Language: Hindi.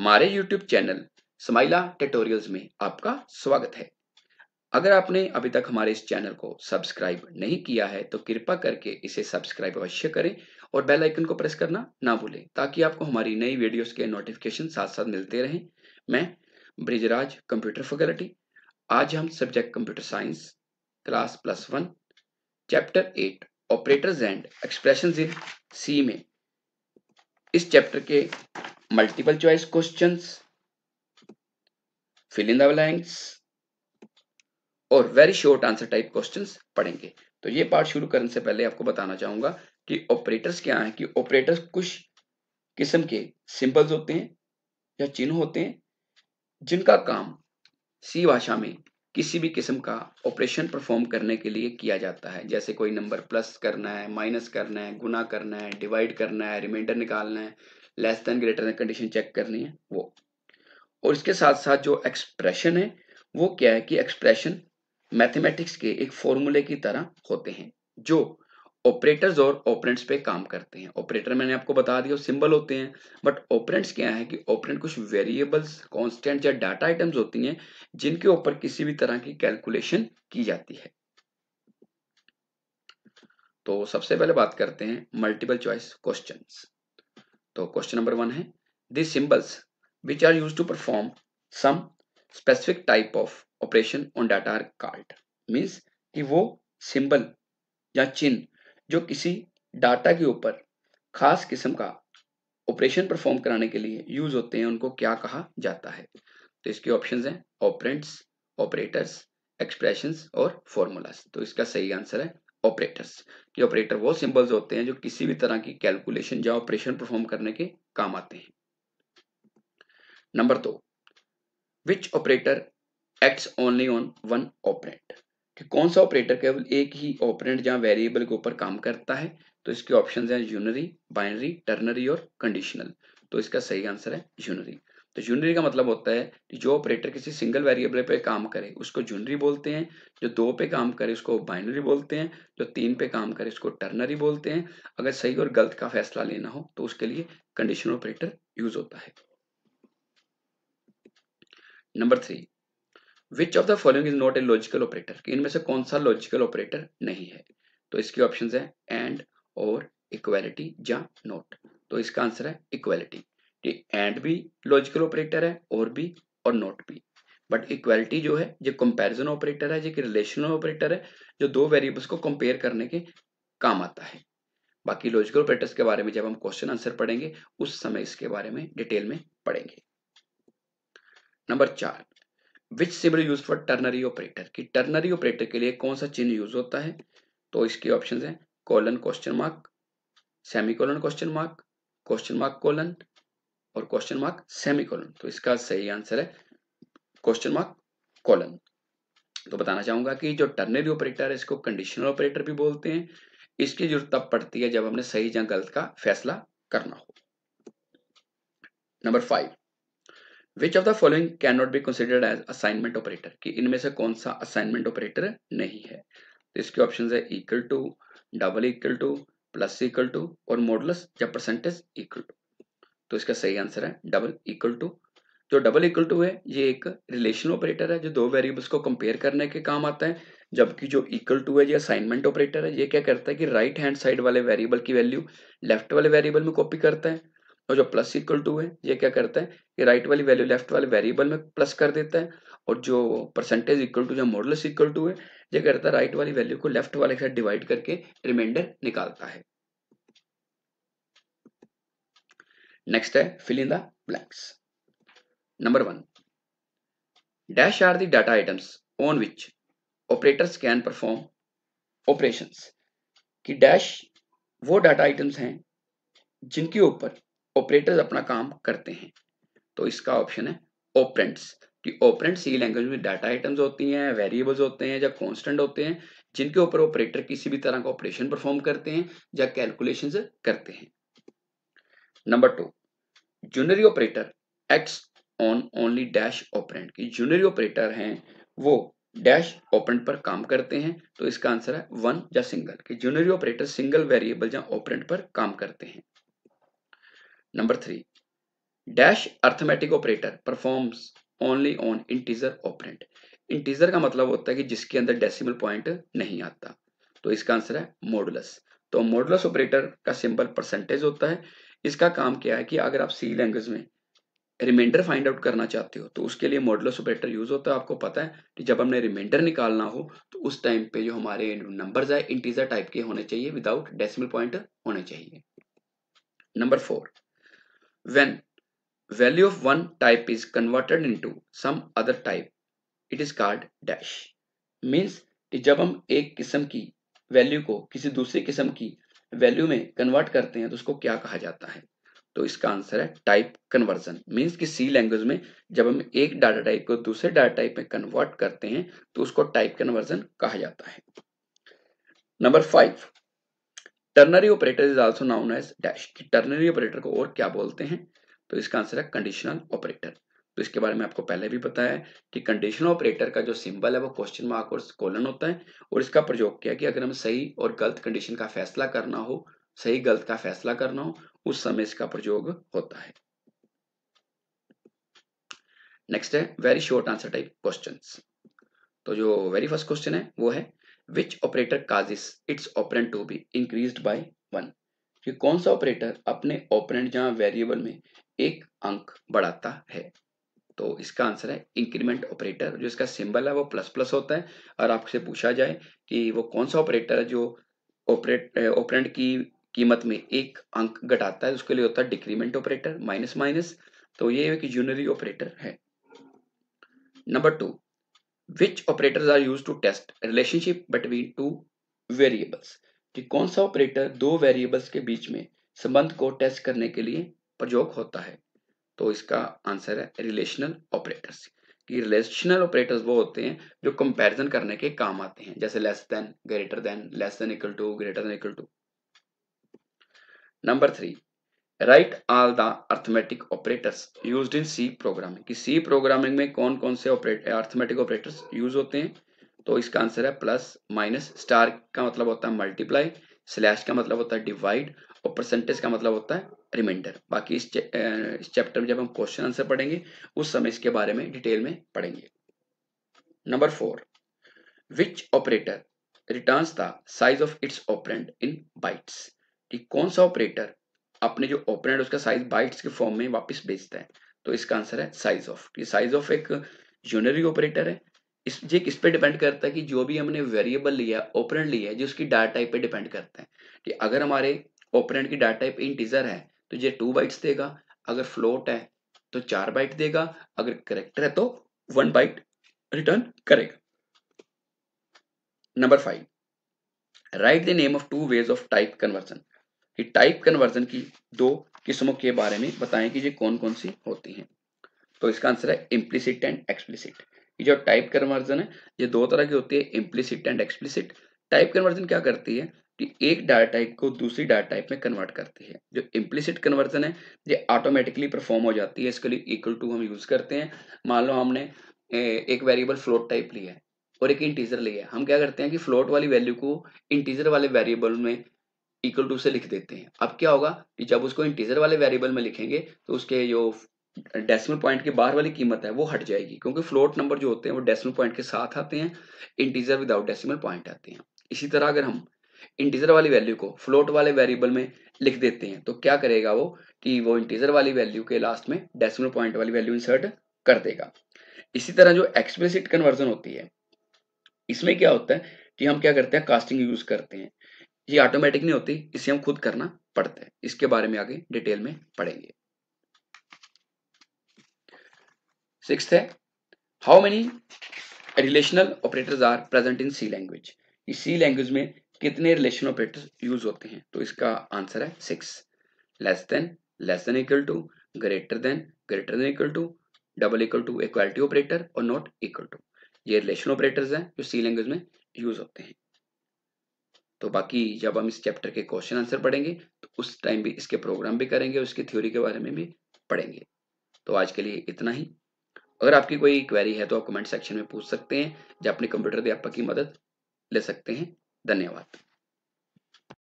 हमारे YouTube चैनल समाइला ट्यूटोरियल्स में आपका स्वागत है अगर आपने अभी तक हमारे इस चैनल को सब्सक्राइब नहीं किया है तो कृपा करके इसे सब्सक्राइब अवश्य करें और बेल आइकन को प्रेस करना ना भूलें ताकि आपको हमारी नई वीडियोस के नोटिफिकेशन साथ साथ मिलते रहें मैं ब्रिजराज कंप्यूटर फैकल्टी आज हम subject computer science class plus one chapter eight operators and expression in C में इस चैप्टर के multiple choice question fill in the और very short answer type question पढ़ेंगे तो ये पार्ट शुरू करने से पहले आपको बताना चाहूंगा कि ऑपरेटर्स क्या है कि ऑपरेटर्स कुछ किस्म के सिंबल्स होते हैं या चिन्ह होते हैं जिनका काम सी भाषा में किसी भी किस्म का ऑपरेशन परफॉर्म करने के लिए किया जाता है जैसे कोई नंबर प्लस करना है माइनस करना है गुना करना है डिवाइड करना है रिमाइंडर निकालना है less than greater than condition check करनी है वो और इसके साथ साथ जो एक्सप्रेशन है वो क्या है कि एक्सप्रेशन मैथमेटिक्स के एक फॉर्मूले की तरह होते हैं जो ऑपरेटर्स और ऑपरेंट्स पे काम करते हैं ऑपरेटर मैंने आपको बता दिया सिंबल होते हैं बट ऑपरेंट्स क्या है कि ऑपरेंट कुछ वेरिएबल्स कॉन्स्टेंट या डाटा आइटम्स होती हैं जिनके ऊपर किसी भी तरह की कैलकुलेशन की जाती है तो सबसे पहले बात करते हैं मल्टीपल चॉइस क्वेश्चंस तो क्वेश्चन नंबर वन है this symbols which are use to perform some specific type of operation on data are called means कि वो सिंबल या चिन्ह जो किसी डाटा के ऊपर खास किस्म का ऑपरेशन परफॉर्म कराने के लिए यूज होते हैं उनको क्या कहा जाता है तो इसके ऑप्शंस हैं ऑपरेंट्स ऑपरेटर्स एक्सप्रेशंस और फॉर्मूलाज तो इसका सही आंसर है ऑपरेटर्स ये ऑपरेटर वो सिंबल्स होते हैं जो किसी भी तरह की कैलकुलेशन या ऑपरेशन परफॉर्म करने के काम आते हैं नंबर दो which operator acts only on one operand कि कौन सा ऑपरेटर केवल एक ही ऑपरेंट या वेरिएबल के ऊपर काम करता है तो इसके ऑप्शन हैं यूनरी बाइनरी टर्नरी और कंडीशनल तो इसका सही आंसर है यूनरी तो यूनरी का मतलब होता है कि जो ऑपरेटर किसी सिंगल वेरिएबल पे काम करे उसको यूनरी बोलते हैं जो दो पे काम करे उसको बाइनरी बोलते हैं जो तीन पे काम करे उसको टर्नरी बोलते हैं अगर सही और गलत का फैसला लेना हो तो उसके लिए कंडीशनल ऑपरेटर यूज होता है number three which of the following is not a logical operator इनमें से कौन सा लॉजिकल ऑपरेटर नहीं है तो इसके ऑप्शन है एंड और इक्वेलिटी या नॉट तो इसका आंसर है इक्वेलिटी कि एंड भी लॉजिकल ऑपरेटर है और भी और नॉट भी बट इक्वलिटी जो है ये कंपैरिजन ऑपरेटर है ये रिलेशनल ऑपरेटर है जो दो वेरिएबल्स को कंपेयर करने के काम आता है बाकी लॉजिकल ऑपरेटर्स के बारे में जब हम क्वेश्चन आंसर पढ़ेंगे उस समय इसके बारे में डिटेल में पढ़ेंगे नंबर चार which symbol use for ternary operator की टर्नरी ऑपरेटर के लिए कौन सा चिन्ह यूज होता है तो इसके ऑप्शन है colon question mark semicolon question mark question mark colon और क्वेश्चन मार्क सेमी कॉलन तो इसका सही आंसर है क्वेश्चन मार्क कॉलन तो बताना चाहूंगा कि जो टर्नरी ऑपरेटर है इसको कंडीशनल ऑपरेटर भी बोलते हैं इसकी जरूरत तब पड़ती है जब हमने सही या गलत का फैसला करना हो number five which of the following can not be considered as assignment operator कि इनमें से कौन सा असाइनमेंट ऑपरेटर नहीं है तो इसके ऑप्शन है equal to double equal to plus equal to और मॉडलस या परसेंटेज इक्वल टू तो इसका सही आंसर है डबल इक्वल टू जो डबल इक्वल टू है ये एक रिलेशन ऑपरेटर है जो दो वेरिएबल्स को कंपेयर करने के काम आता है जबकि जो इक्वल टू है ये असाइनमेंट ऑपरेटर है ये क्या करता है कि राइट हैंड साइड वाले वेरिएबल की वैल्यू लेफ्ट वाले वेरिएबल में कॉपी करता है और जो प्लस इक्वल टू है ये क्या करता है कि राइट वाली वैल्यू लेफ्ट वाले वेरिएबल में प्लस कर देता है और जो परसेंटेज इक्वल टू जो मॉडल्स इक्वल टू है ये करता है राइट वाली वैल्यू को लेफ्ट वाले के साथ डिवाइड करके रिमाइंडर निकालता है Next, fill in the blanks. Number one dash are the data items on which operators can perform operation कि डैश वो डाटा आइटम्स हैं जिनके ऊपर ऑपरेटर्स अपना काम करते हैं तो इसका ऑप्शन है ओपरेंट्स कि ओपरेंट ये लैंग्वेज में डाटा आइटम्स होती हैं वेरिएबल्स होते हैं या कॉन्स्टेंट होते हैं जिनके ऊपर ऑपरेटर किसी भी तरह का ऑपरेशन परफॉर्म करते हैं या कैलकुलेशंस करते हैं number two unary operator acts on only dash operand की जूनरी ऑपरेटर हैं वो डैश ऑपरेंट पर काम करते हैं तो इसका आंसर है वन या सिंगल कि जूनरी ऑपरेटर सिंगल वेरिएबल या ऑपरेंट पर काम करते हैं number three dash arithmetic operator performs only on integer operand integer का मतलब होता है कि जिसके अंदर डेसिमल पॉइंट नहीं आता तो इसका आंसर है मोडुलस तो मोडुलस ऑपरेटर का सिंबल परसेंटेज होता है इसका काम क्या है कि अगर आप सी लैंग्वेज में रिमाइंडर फाइंड आउट करना चाहते हो तो उसके लिए मॉडल ऑफ ऑपरेटर यूज होता है आपको पता है कि जब हमने रिमाइंडर निकालना हो तो उस टाइम पे जो हमारे नंबर है इंटीजर टाइप के होने चाहिए विदाउट डेसिमल पॉइंट होने चाहिए number four when value of one type is converted in some other type it is called dash means कि जब हम एक किस्म की वैल्यू को किसी दूसरी किस्म की वैल्यू में कन्वर्ट करते हैं तो उसको क्या कहा जाता है तो इसका आंसर है टाइप कन्वर्जन मीन्स कि सी लैंग्वेज में जब हम एक डाटा टाइप को दूसरे डाटा टाइप में कन्वर्ट करते हैं तो उसको टाइप कन्वर्जन कहा जाता है number five ternary operator is also known as dash ternary operator को और क्या बोलते हैं तो इसका आंसर है कंडीशनल ऑपरेटर तो इसके बारे में आपको पहले भी बताया है कि कंडीशन ऑपरेटर का जो सिंबल है वो क्वेश्चन मार्क और कोलन होता है और इसका प्रयोग किया कि अगर हम सही और गलत कंडीशन का फैसला करना हो सही गलत का फैसला करना हो उस समय इसका प्रयोग होता है नेक्स्ट है very short answer type question तो जो वेरी फर्स्ट क्वेश्चन है वो है which operator causes its operand to be increase by one कि कौन सा ऑपरेटर अपने ऑपरेंट जहां वेरिएबल में एक अंक बढ़ाता है तो इसका आंसर है इंक्रीमेंट ऑपरेटर जो इसका सिंबल है वो प्लस प्लस होता है और आपसे पूछा जाए कि वो कौन सा ऑपरेटर है जो ऑपरेट ऑपरेंट की कीमत में एक अंक घटाता है उसके लिए होता है डिक्रीमेंट ऑपरेटर माइनस माइनस तो ये एक यूनरी ऑपरेटर है number two which operator are use to test relationship between two variables कि कौन सा ऑपरेटर दो वेरिएबल्स के बीच में संबंध को टेस्ट करने के लिए प्रयोग होता है तो इसका आंसर है रिलेशनल ऑपरेटर्स कि रिलेशनल ऑपरेटर्स वो होते हैं जो कंपैरिजन करने के काम आते हैं जैसे less than greater than less than equal to greater than equal to number three write all the arithmetic operators used in C programming कि सी प्रोग्रामिंग में कौन कौन से अर्थमेटिक ऑपरेटर्स यूज होते हैं तो इसका आंसर है प्लस माइनस स्टार का मतलब होता है मल्टीप्लाई स्लैश का मतलब होता है डिवाइड और परसेंटेज का मतलब होता है रिमाइंडर बाकी इस, इस चैप्टर में जब हम क्वेश्चन आंसर पढ़ेंगे उस समय इसके बारे में डिटेल में पढ़ेंगे number four which operator return the size of its operand in bytes कौन सा ऑपरेटर अपने जो ऑपरेंट उसका साइज बाइट्स के फॉर्म में वापस भेजता है तो इसका आंसर है साइज ऑफ साइज ऑफ एक यूनरी ऑपरेटर है इस ये किस पे डिपेंड करता है कि जो भी हमने वेरिएबल लिया ओपरेंट लिया है जो उसकी डाटा टाइप पे डिपेंड करता है कि अगर हमारे ओपरेंट की डाटा टाइप इंटीजर है तो ये टू बाइट्स देगा अगर फ्लोट है तो चार बाइट देगा अगर करेक्टर है तो वन बाइट रिटर्न करेगा number five write the name of two ways of type conversion कि टाइप कन्वर्जन की दो किस्मों के बारे में बताएं कि ये कौन कौन सी होती हैं तो इसका आंसर है इम्प्लिसिट एंड एक्सप्लिसिट ये जो टाइप कन्वर्जन है ये दो तरह की होती है implicit and explicit type conversion क्या करती है कि एक डाटा टाइप को दूसरी डाटा टाइप में कन्वर्ट करती है जो इम्प्लिसिट कन्वर्जन है ये ऑटोमेटिकली परफॉर्म हो जाती है इसके लिए इक्वल टू हम यूज करते हैं मान लो हमने एक वेरिएबल फ्लोट टाइप लिया है और एक इंटीजर लिया है हम क्या करते हैं कि फ्लोट वाली वैल्यू को इंटीजर वाले वेरिएबल में इक्वल टू से लिख देते हैं अब क्या होगा कि जब उसको इंटीजर वाले वेरिएबल में लिखेंगे तो उसके जो डेसिमल पॉइंट के बाहर वाली कीमत है वो हट जाएगी क्योंकि फ्लोट नंबर जो होते हैं वो डेसिमल पॉइंट के साथ आते हैं इंटीजर विदाउट डेसिमल पॉइंट आते हैं इसी तरह अगर हम इंटीजर वाली वैल्यू को फ्लोट वाले वेरिएबल में लिख देते हैं तो क्या करेगा वो कि वो इंटीजर वाली वैल्यू के लास्ट में डेसिमल पॉइंट वाली वैल्यू इंसर्ट कर देगा इसी तरह जो एक्सप्लिसिट कन्वर्जन होती है इसमें क्या होता है कि हम क्या करते हैं कास्टिंग यूज करते हैं ये ऑटोमेटिक नहीं होती इसे हम खुद करना पड़ता है इसके बारे में आगे डिटेल में पढ़ेंगे सिक्स्थ है how many relational operators are present in C language इस सी लैंग्वेज में कितने रिलेशन ऑपरेटर्स यूज होते हैं तो इसका आंसर है six less than less than equal to greater than greater than equal to double equal to equality operator और नॉट इक्वल टू ये रिलेशन ऑपरेटर्स हैं जो सी लैंग्वेज में यूज होते हैं तो बाकी जब हम इस चैप्टर के क्वेश्चन आंसर पढ़ेंगे तो उस टाइम भी इसके प्रोग्राम भी करेंगे उसकी थ्योरी के बारे में भी पढ़ेंगे तो आज के लिए इतना ही अगर आपकी कोई क्वेरी है तो आप कमेंट सेक्शन में पूछ सकते हैं या अपने कंप्यूटर अध्यापक की मदद ले सकते हैं धन्यवाद